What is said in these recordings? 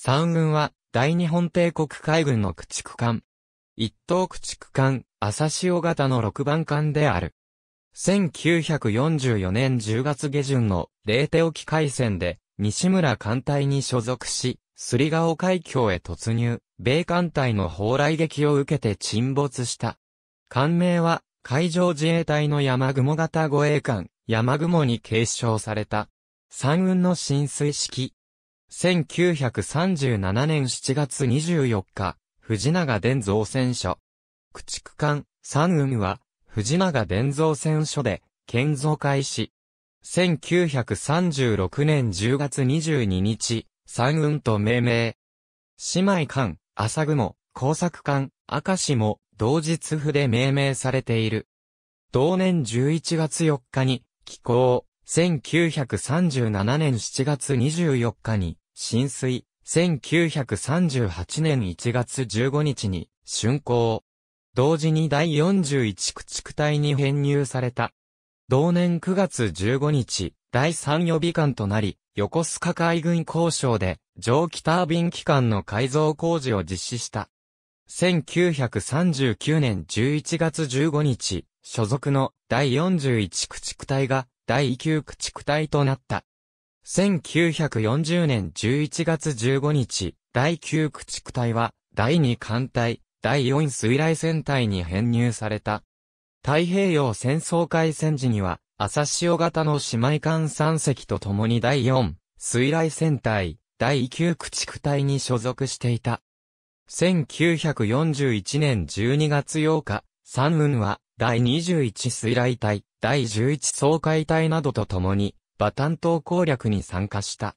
三軍は、大日本帝国海軍の駆逐艦。一等駆逐艦、朝潮型の六番艦である。1944年10月下旬の、レーテ沖海戦で、西村艦隊に所属し、すりガオ海峡へ突入、米艦隊の砲雷撃を受けて沈没した。艦名は、海上自衛隊の山雲型護衛艦、山雲に継承された。三軍の浸水式、1937年7月24日、藤永伝造船所。駆逐艦、三雲は、藤永伝造船所で、建造開始。1936年10月22日、三雲と命名。姉妹艦、朝雲、工作艦、明石も、同日府で命名されている。同年11月4日に、寄港、1937年7月24日に、浸水、1938年1月15日に、竣工。同時に第41駆逐隊に編入された。同年9月15日、第3予備艦となり、横須賀海軍交渉で、蒸気タービン機関の改造工事を実施した。1939年11月15日、所属の第41駆逐隊が第9駆逐隊となった。1940年11月15日、第9駆逐隊は、第2艦隊、第4水雷戦隊に編入された。太平洋戦争開戦時には、朝潮型の姉妹艦3隻と共に第4、水雷戦隊、第9駆逐隊に所属していた。1941年12月8日、三運は、第21水雷隊、第11総海隊などと共に、バタン島攻略に参加した。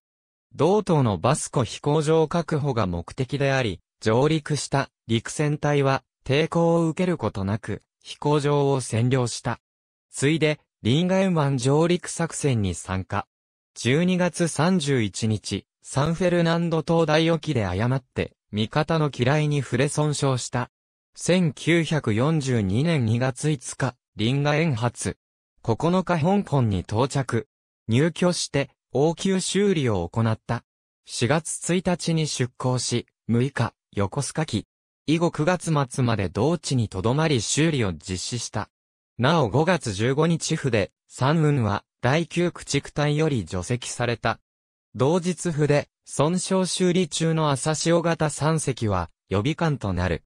同島のバスコ飛行場確保が目的であり、上陸した陸戦隊は抵抗を受けることなく飛行場を占領した。ついで、リンガエン湾上陸作戦に参加。12月31日、サンフェルナンド島大沖で誤って、味方の嫌いに触れ損傷した。1942年2月5日、リンガエン発。9日香港に到着。入居して、応急修理を行った。4月1日に出港し、6日、横須賀機。以後9月末まで同地に留まり修理を実施した。なお5月15日府で、三運は、第9駆逐隊より除籍された。同日府で、損傷修理中の朝潮型3隻は、予備艦となる。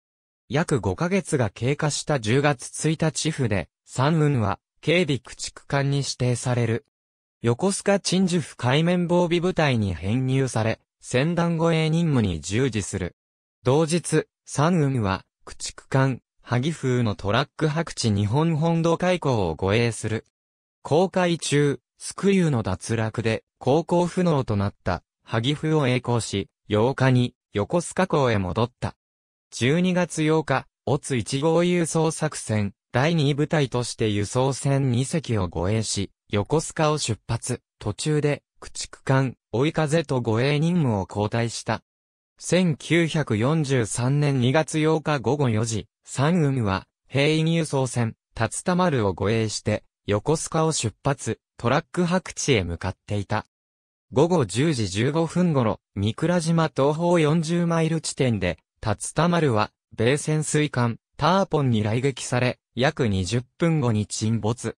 約5ヶ月が経過した10月1日府で、三運は、警備駆逐艦に指定される。横須賀鎮守府海面防備部隊に編入され、船団護衛任務に従事する。同日、三軍は、駆逐艦、萩風のトラック白地日本本土海港を護衛する。航海中、スクリューの脱落で、航行不能となった、萩風を栄光し、8日に、横須賀港へ戻った。12月8日、オツ1号輸送作戦、第2部隊として輸送船2隻を護衛し、横須賀を出発、途中で、駆逐艦、追い風と護衛任務を交代した。1943年2月8日午後4時、三軍は、兵員輸送船、竜田丸を護衛して、横須賀を出発、トラック白地へ向かっていた。午後10時15分頃、三倉島東方40マイル地点で、竜田丸は、米潜水艦、ターポンに雷撃され、約20分後に沈没。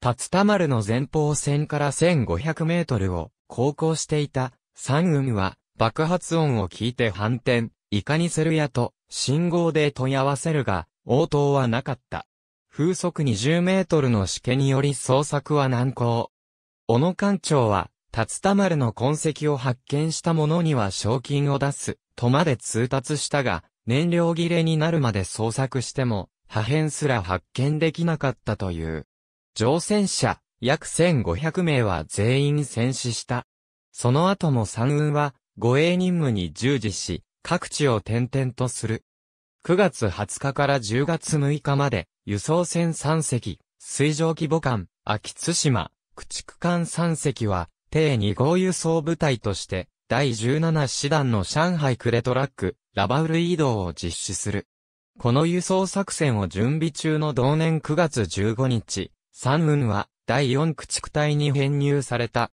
竜田丸の前方線から1500メートルを航行していた三雲は爆発音を聞いて反転、いかにするやと信号で問い合わせるが応答はなかった。風速20メートルのしけにより捜索は難航。小野艦長は、竜田丸の痕跡を発見した者には賞金を出す、とまで通達したが、燃料切れになるまで捜索しても、破片すら発見できなかったという。乗船者、約1500名は全員戦死した。その後も三運は、護衛任務に従事し、各地を転々とする。9月20日から10月6日まで、輸送船3隻、水上規模艦、秋津島、駆逐艦3隻は、定2号輸送部隊として、第17師団の上海クレトラック、ラバウル移動を実施する。この輸送作戦を準備中の同年9月15日、三軍は第4駆逐隊に編入された。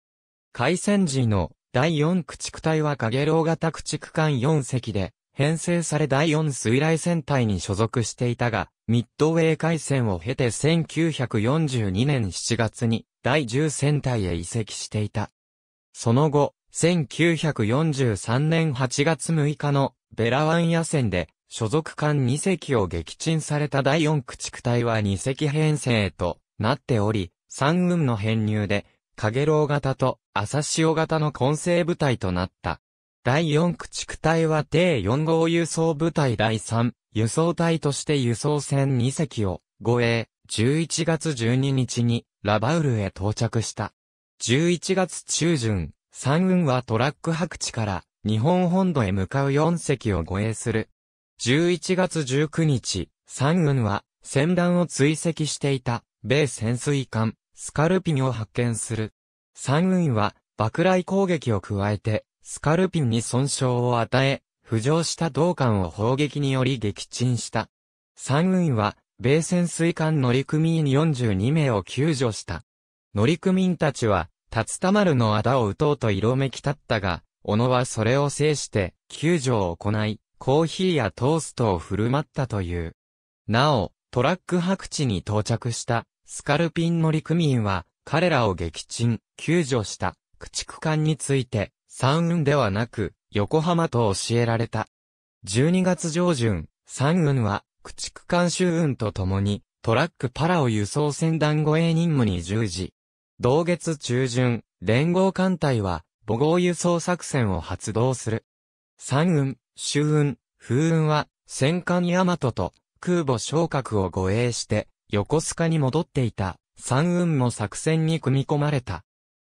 海戦時の第4駆逐隊は影楼型駆逐艦4隻で、編成され第4水雷戦隊に所属していたが、ミッドウェー海戦を経て1942年7月に第10戦隊へ移籍していた。その後、1943年8月6日のベラワン野戦で、所属艦2隻を撃沈された第4駆逐隊は2隻編成となっており、3軍の編入で、カゲロウ型と朝潮型の混成部隊となった。第4駆逐隊は第4号輸送部隊第3輸送隊として輸送船2隻を護衛、11月12日にラバウルへ到着した。11月中旬、3軍はトラック白地から日本本土へ向かう4隻を護衛する。11月19日、三軍は、戦団を追跡していた、米潜水艦、スカルピンを発見する。三軍は、爆雷攻撃を加えて、スカルピンに損傷を与え、浮上した同艦を砲撃により撃沈した。三軍は、米潜水艦乗組員42名を救助した。乗組員たちは、竜田丸の仇を撃とうと色めき立ったが、小野はそれを制して、救助を行い、コーヒーやトーストを振る舞ったという。なお、トラック白地に到着した、スカルピンの陸民は、彼らを撃沈、救助した、駆逐艦について、三運ではなく、横浜と教えられた。12月上旬、三運は、駆逐艦周運と共に、トラックパラを輸送船団護衛任務に従事。同月中旬、連合艦隊は、母号輸送作戦を発動する。三雲、周雲、風雲は、戦艦大和と空母昇格を護衛して、横須賀に戻っていた、三雲も作戦に組み込まれた。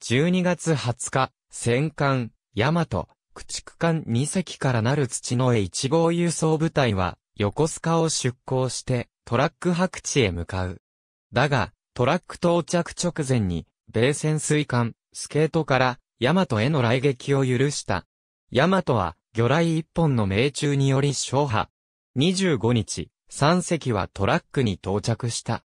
12月20日、戦艦、大和、駆逐艦2隻からなる土の絵1号輸送部隊は、横須賀を出港して、トラック白地へ向かう。だが、トラック到着直前に、米潜水艦、スケートから、ヤマトへの来撃を許した。ヤマトは、魚雷一本の命中により勝破。25日、三隻はトラックに到着した。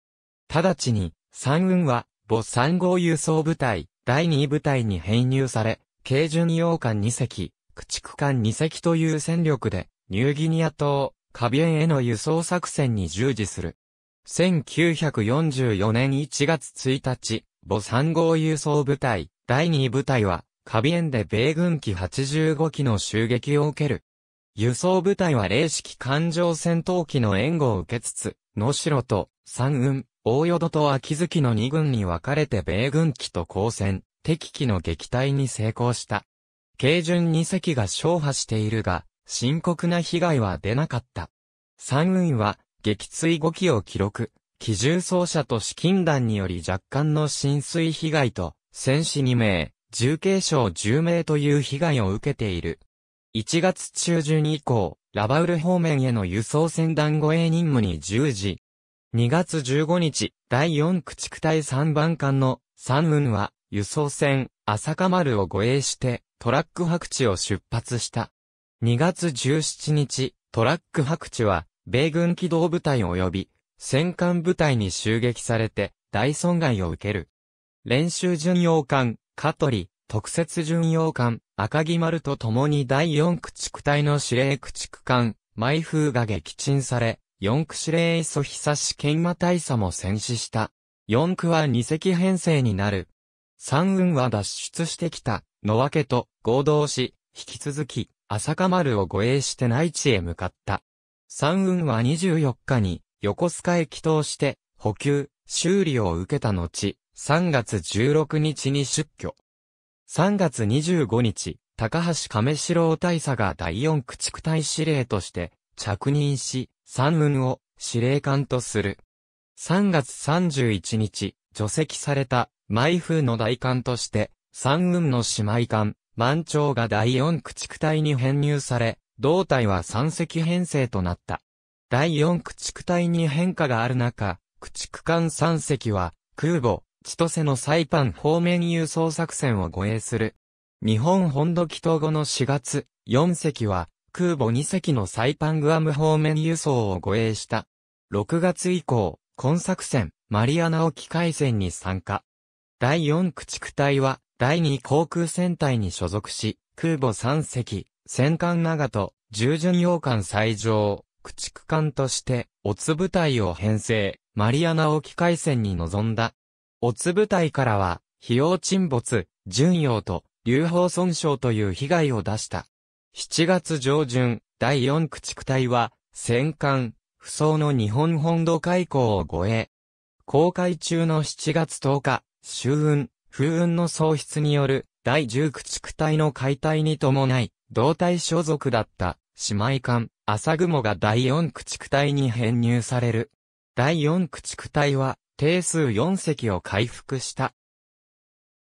直ちに、三軍は、母三号輸送部隊、第二部隊に編入され、軽巡洋艦二隻、駆逐艦二隻という戦力で、ニューギニア島、カビエンへの輸送作戦に従事する。1944年1月1日、母三号輸送部隊、第2部隊は、カビエンで米軍機85機の襲撃を受ける。輸送部隊は零式艦上戦闘機の援護を受けつつ、野代と三雲、大淀と秋月の2軍に分かれて米軍機と交戦、敵機の撃退に成功した。軽巡2隻が勝破しているが、深刻な被害は出なかった。三雲は、撃墜5機を記録、機銃奏者と資金弾により若干の浸水被害と、戦死2名、重軽傷10名という被害を受けている。1月中旬以降、ラバウル方面への輸送船団護衛任務に従事。2月15日、第4駆逐隊3番艦の3運は、輸送船、浅香丸を護衛して、トラック白地を出発した。2月17日、トラック白地は、米軍機動部隊及び、戦艦部隊に襲撃されて、大損害を受ける。練習巡洋艦、カトリ、特設巡洋艦、赤木丸と共に第四駆逐隊の司令駆逐艦、フ風が撃沈され、四区司令磯久志研磨大佐も戦死した。四区は二隻編成になる。三運は脱出してきた、野分けと合同し、引き続き、浅香丸を護衛して内地へ向かった。三運は24日に、横須賀へ帰投して、補給、修理を受けた後、3月16日に出居。3月25日、高橋亀四郎大佐が第四駆逐隊司令として着任し、三運を司令官とする。3月31日、除籍された、埋風の大官として、三運の姉妹官、満潮が第四駆逐隊に編入され、同隊は三隻編成となった。第四駆逐隊に変化がある中、駆逐艦三隻は、空母、千歳のサイパン方面輸送作戦を護衛する。日本本土祈祷後の4月、4隻は、空母2隻のサイパングアム方面輸送を護衛した。6月以降、今作戦、マリアナ沖海戦に参加。第4駆逐隊は、第2航空戦隊に所属し、空母3隻、戦艦長と、従巡洋艦最上、駆逐艦として、オツ部隊を編成、マリアナ沖海戦に臨んだ。乙部隊からは、費用沈没、巡洋と、流砲損傷という被害を出した。7月上旬、第4駆逐隊は、戦艦、不装の日本本土開港を護衛。航海中の7月10日、周運、風雲の喪失による、第10駆逐隊の解体に伴い、同隊所属だった、姉妹艦、朝雲が第4駆逐隊に編入される。第4駆逐隊は、定数4隻を回復した。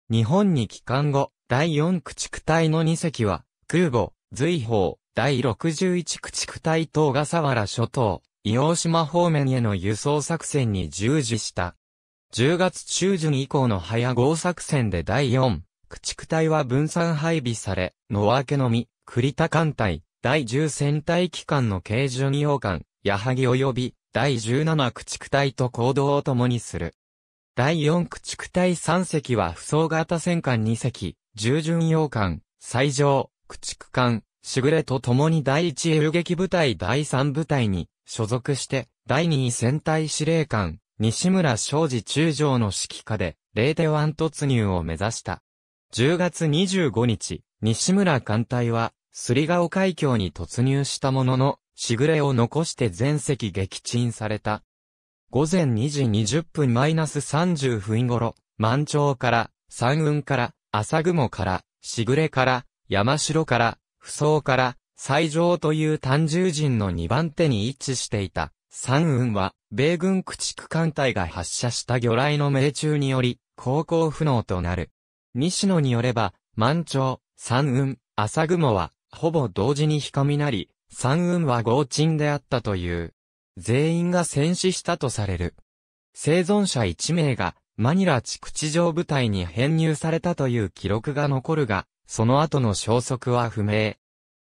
日本に帰還後、第4駆逐隊の2隻は、空母、随宝、第61駆逐隊等が笠原諸島、伊予島方面への輸送作戦に従事した。10月中旬以降の早号作戦で第4、駆逐隊は分散配備され、野分けのみ、栗田艦隊、第10戦隊機関の軽巡洋艦、矢作及び、第17駆逐隊と行動を共にする。第4駆逐隊3隻は不走型戦艦2隻、従巡洋艦、最上、駆逐艦、しぐれと共に第1遊撃部隊第3部隊に所属して、第2戦隊司令官、西村昌司中将の指揮下で、0手湾突入を目指した。10月25日、西村艦隊は、すりがお海峡に突入したものの、しぐれを残して全席撃沈された。午前2時20分マイナス30分頃、満潮から、山雲から、朝雲から、しぐれから、山城から、不走から、最上という単獣人の2番手に位置していた。山雲は、米軍駆逐艦隊が発射した魚雷の命中により、航行不能となる。西野によれば、満潮、山雲、朝雲は、ほぼ同時に光になり、三運は豪鎮であったという。全員が戦死したとされる。生存者一名がマニラ地地上部隊に編入されたという記録が残るが、その後の消息は不明。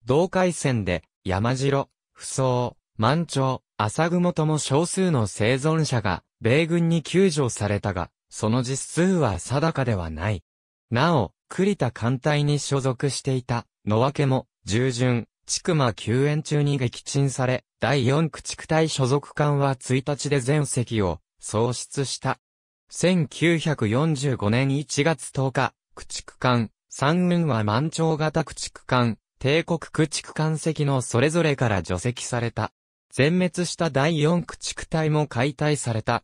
同海戦で山城、不走、満潮、浅雲とも少数の生存者が米軍に救助されたが、その実数は定かではない。なお、栗田艦隊に所属していた、野分けも、従順、地区間救援中に撃沈され、第4駆逐隊所属艦は1日で全席を喪失した。1945年1月10日、駆逐艦、三軍は満潮型駆逐艦、帝国駆逐艦席のそれぞれから除籍された。全滅した第4駆逐隊も解体された。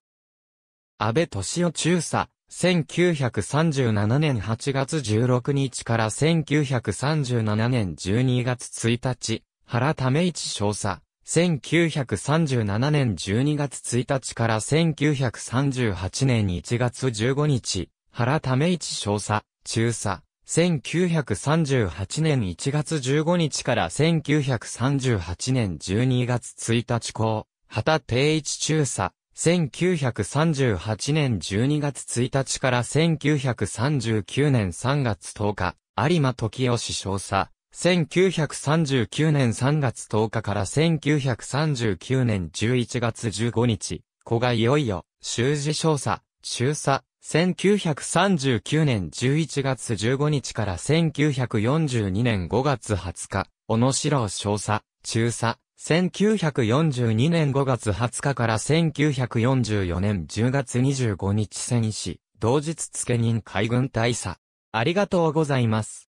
安倍敏夫中佐、1937年8月16日から1937年12月1日、原為一少佐。1937年12月1日から1938年1月15日、原為一少佐、中佐。1938年1月15日から1938年12月1日公、畑定一中佐。1938年12月1日から1939年3月10日、有馬時義少佐。1939年3月10日から1939年11月15日、子がいよいよ、修士少佐、中佐、1939年11月15日から1942年5月20日、小野四郎少佐、中佐、1942年5月20日から1944年10月25日戦死、同日付人海軍大佐。ありがとうございます。